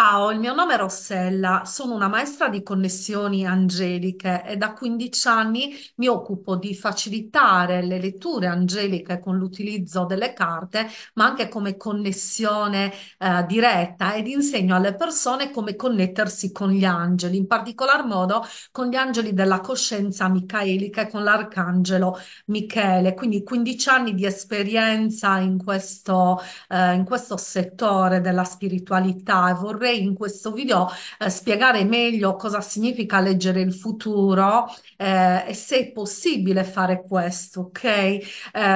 Ciao, il mio nome è Rossella, sono una maestra di connessioni angeliche e da 15 anni mi occupo di facilitare le letture angeliche con l'utilizzo delle carte, ma anche come connessione eh, diretta ed insegno alle persone come connettersi con gli angeli, in particolar modo con gli angeli della coscienza micaelica e con l'arcangelo Michele. Quindi 15 anni di esperienza in questo, eh, in questo settore della spiritualità e vorrei vorrei in questo video eh, spiegare meglio cosa significa leggere il futuro eh, e se è possibile fare questo, ok? Eh,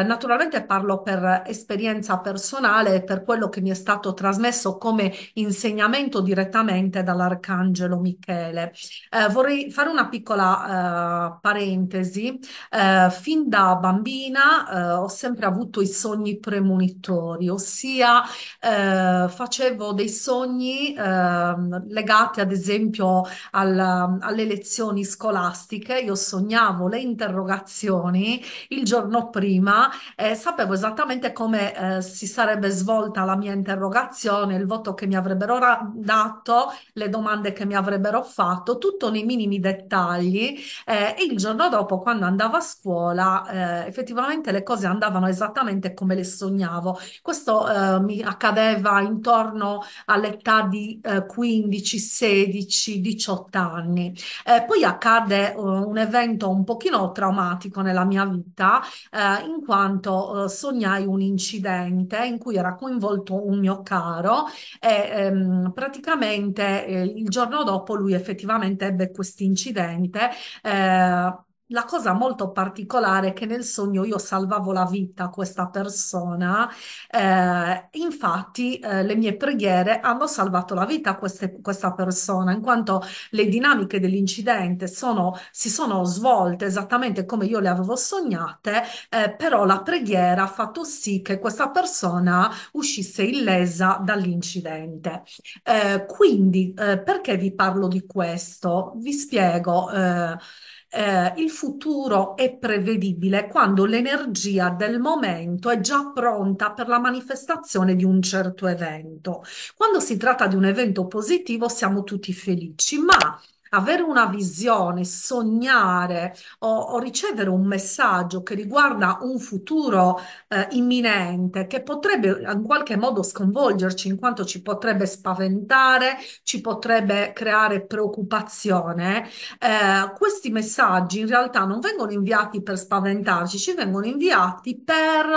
naturalmente parlo per esperienza personale e per quello che mi è stato trasmesso come insegnamento direttamente dall'Arcangelo Michele. Eh, vorrei fare una piccola eh, parentesi. Eh, fin da bambina ho sempre avuto i sogni premonitori, ossia facevo dei sogni Ehm, legate ad esempio al, alle lezioni scolastiche, io sognavo le interrogazioni il giorno prima e sapevo esattamente come eh, si sarebbe svolta la mia interrogazione, il voto che mi avrebbero dato, le domande che mi avrebbero fatto, tutto nei minimi dettagli eh, e il giorno dopo quando andavo a scuola eh, effettivamente le cose andavano esattamente come le sognavo. Questo eh, mi accadeva intorno all'età di 15, 16, 18 anni. Eh, poi accade uh, un evento un pochino traumatico nella mia vita, eh, in quanto eh, sognai un incidente in cui era coinvolto un mio caro e ehm, praticamente eh, il giorno dopo lui effettivamente ebbe questo incidente la cosa molto particolare è che nel sogno io salvavo la vita a questa persona, eh, infatti eh, le mie preghiere hanno salvato la vita a queste, questa persona, in quanto le dinamiche dell'incidente sono, si sono svolte esattamente come io le avevo sognate, eh, però la preghiera ha fatto sì che questa persona uscisse illesa dall'incidente. Eh, quindi eh, perché vi parlo di questo? Vi spiego. Eh, eh, il futuro è prevedibile quando l'energia del momento è già pronta per la manifestazione di un certo evento. Quando si tratta di un evento positivo siamo tutti felici, ma avere una visione, sognare o, o ricevere un messaggio che riguarda un futuro eh, imminente che potrebbe in qualche modo sconvolgerci in quanto ci potrebbe spaventare, ci potrebbe creare preoccupazione, eh, questi messaggi in realtà non vengono inviati per spaventarci, ci vengono inviati per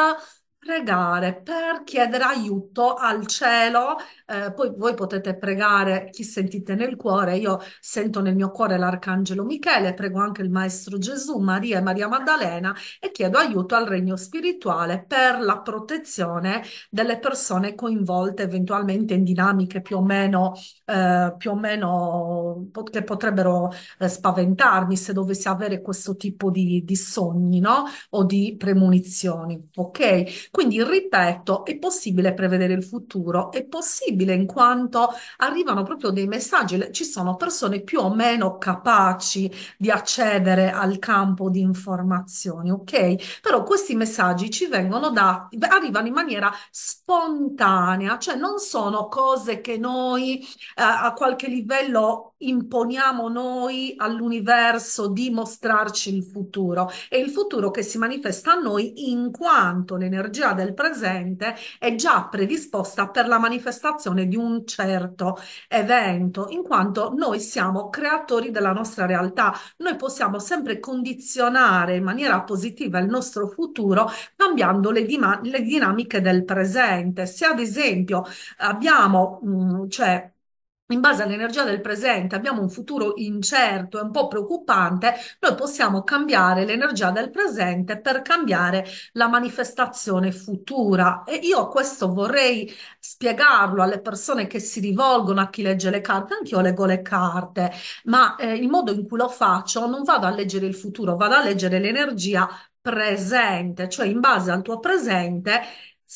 pregare per chiedere aiuto al cielo. Eh, poi voi potete pregare chi sentite nel cuore. Io sento nel mio cuore l'arcangelo Michele, prego anche il Maestro Gesù, Maria e Maria Maddalena e chiedo aiuto al regno spirituale per la protezione delle persone coinvolte eventualmente in dinamiche più o meno, eh, più o meno che potrebbero eh, spaventarmi se dovessi avere questo tipo di, di sogni no? o di premonizioni. Ok? Quindi, ripeto, è possibile prevedere il futuro, è possibile in quanto arrivano proprio dei messaggi, ci sono persone più o meno capaci di accedere al campo di informazioni, ok? Però questi messaggi ci vengono da, arrivano in maniera spontanea, cioè non sono cose che noi eh, a qualche livello imponiamo noi all'universo di mostrarci il futuro, è il futuro che si manifesta a noi in quanto l'energia energia del presente è già predisposta per la manifestazione di un certo evento, in quanto noi siamo creatori della nostra realtà, noi possiamo sempre condizionare in maniera positiva il nostro futuro cambiando le, le dinamiche del presente. Se ad esempio abbiamo, mm, cioè, in base all'energia del presente abbiamo un futuro incerto e un po' preoccupante, noi possiamo cambiare l'energia del presente per cambiare la manifestazione futura. E io questo vorrei spiegarlo alle persone che si rivolgono a chi legge le carte, anch'io leggo le carte, ma eh, il modo in cui lo faccio non vado a leggere il futuro, vado a leggere l'energia presente, cioè in base al tuo presente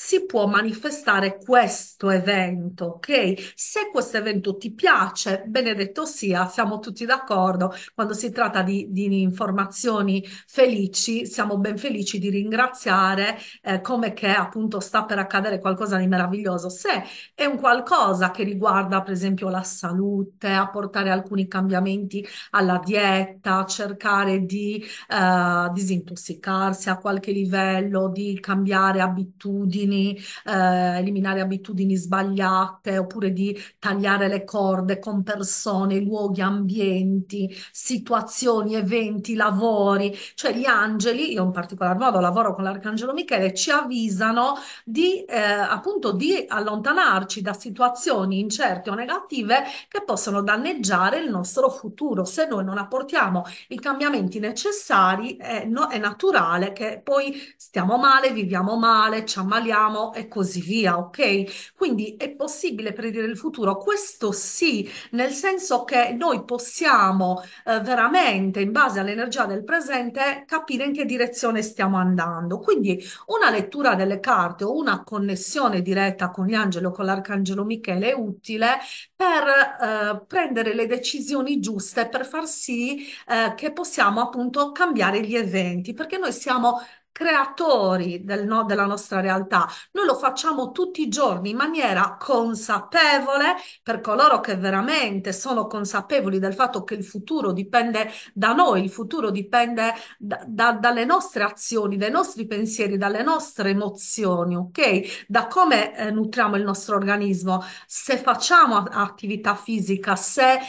si può manifestare questo evento, ok? Se questo evento ti piace, benedetto sia, siamo tutti d'accordo, quando si tratta di, di informazioni felici, siamo ben felici di ringraziare eh, come che appunto sta per accadere qualcosa di meraviglioso. Se è un qualcosa che riguarda per esempio la salute, apportare alcuni cambiamenti alla dieta, cercare di eh, disintossicarsi a qualche livello, di cambiare abitudini, abitudini, eh, eliminare abitudini sbagliate oppure di tagliare le corde con persone, luoghi, ambienti, situazioni, eventi, lavori. Cioè gli angeli, io in particolar modo lavoro con l'arcangelo Michele, ci avvisano di eh, appunto di allontanarci da situazioni incerte o negative che possono danneggiare il nostro futuro. Se noi non apportiamo i cambiamenti necessari, è, eh, no, è naturale che poi stiamo male, viviamo male, ci ammaliamo vogliamo e così via, ok? Quindi è possibile predire il futuro, questo sì, nel senso che noi possiamo eh, veramente, in base all'energia del presente, capire in che direzione stiamo andando. Quindi una lettura delle carte o una connessione diretta con gli angeli o con l'arcangelo Michele è utile per eh, prendere le decisioni giuste, per far sì eh, che possiamo appunto cambiare gli eventi, perché noi siamo creatori del, no, della nostra realtà. Noi lo facciamo tutti i giorni in maniera consapevole per coloro che veramente sono consapevoli del fatto che il futuro dipende da noi, il futuro dipende da, da, dalle nostre azioni, dai nostri pensieri, dalle nostre emozioni, ok? Da come eh, nutriamo il nostro organismo, se facciamo attività fisica, se eh,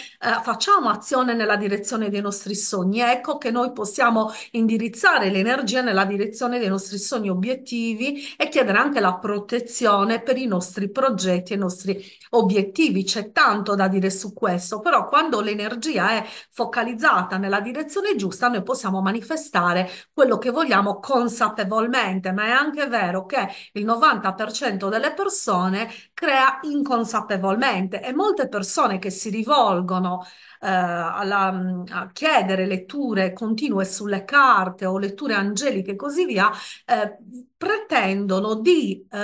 facciamo azione nella direzione dei nostri sogni, ecco che noi possiamo indirizzare l'energia nella direzione protezione dei nostri sogni obiettivi e chiedere anche la protezione per i nostri progetti e i nostri obiettivi. C'è tanto da dire su questo, però quando l'energia è focalizzata nella direzione giusta, noi possiamo manifestare quello che vogliamo consapevolmente, ma è anche vero che il 90% delle persone crea inconsapevolmente e molte persone che si rivolgono eh, alla, a chiedere letture continue sulle carte o letture angeliche così auxiliar. Uh, eh, pretendono di eh,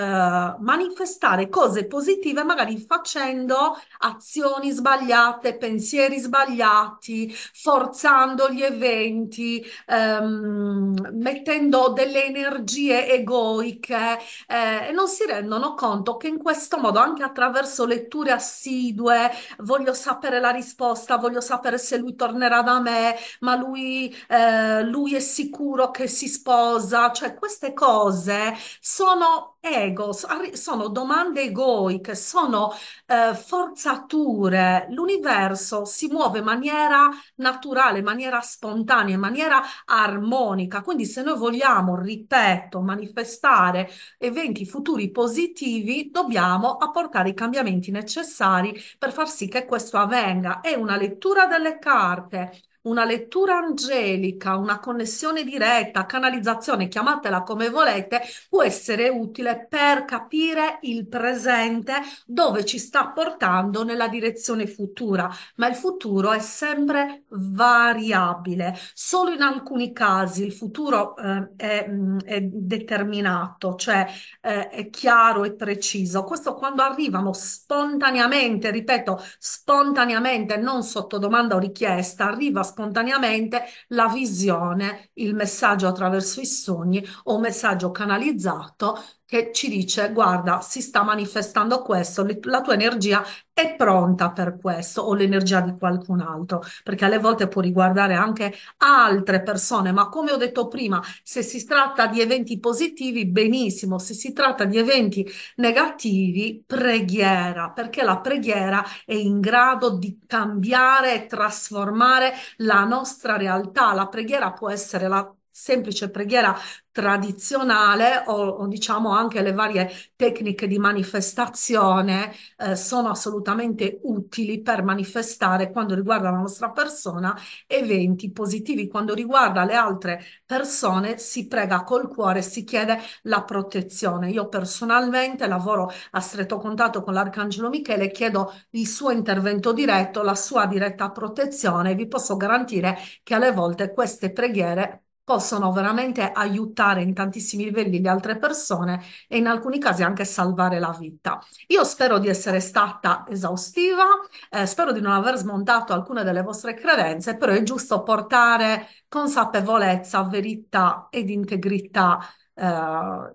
manifestare cose positive magari facendo azioni sbagliate, pensieri sbagliati, forzando gli eventi, ehm, mettendo delle energie egoiche eh, e non si rendono conto che in questo modo anche attraverso letture assidue voglio sapere la risposta, voglio sapere se lui tornerà da me, ma lui, eh, lui è sicuro che si sposa, cioè queste cose cose sono ego, sono domande egoiche, sono eh, forzature. L'universo si muove in maniera naturale, in maniera spontanea, in maniera armonica. Quindi se noi vogliamo, ripeto, manifestare eventi futuri positivi, dobbiamo apportare i cambiamenti necessari per far sì che questo avvenga. È una lettura delle carte una lettura angelica, una connessione diretta, canalizzazione, chiamatela come volete, può essere utile per capire il presente dove ci sta portando nella direzione futura, ma il futuro è sempre variabile. Solo in alcuni casi il futuro eh, è, mm, è, determinato, cioè eh, è chiaro e preciso. Questo quando arrivano spontaneamente, ripeto, spontaneamente, non sotto domanda o richiesta, arriva spontaneamente spontaneamente la visione, il messaggio attraverso i sogni o un messaggio canalizzato che ci dice guarda, si sta manifestando questo, la tua energia è pronta per questo o l'energia di qualcun altro, perché alle volte può riguardare anche altre persone, ma come ho detto prima, se si tratta di eventi positivi, benissimo, se si tratta di eventi negativi, preghiera, perché la preghiera è in grado di cambiare e trasformare la nostra realtà, la preghiera può essere la semplice preghiera tradizionale o, o, diciamo anche le varie tecniche di manifestazione eh, sono assolutamente utili per manifestare quando riguarda la nostra persona eventi positivi. Quando riguarda le altre persone si prega col cuore, si chiede la protezione. Io personalmente lavoro a stretto contatto con l'Arcangelo Michele, chiedo il suo intervento diretto, la sua diretta protezione vi posso garantire che alle volte queste preghiere possono veramente aiutare in tantissimi livelli le altre persone e in alcuni casi anche salvare la vita. Io spero di essere stata esaustiva, eh, spero di non aver smontato alcune delle vostre credenze, però è giusto portare consapevolezza, verità ed integrità eh,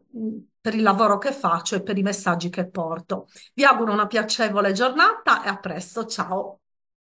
per il lavoro che faccio e per i messaggi che porto. Vi auguro una piacevole giornata e a presto, ciao!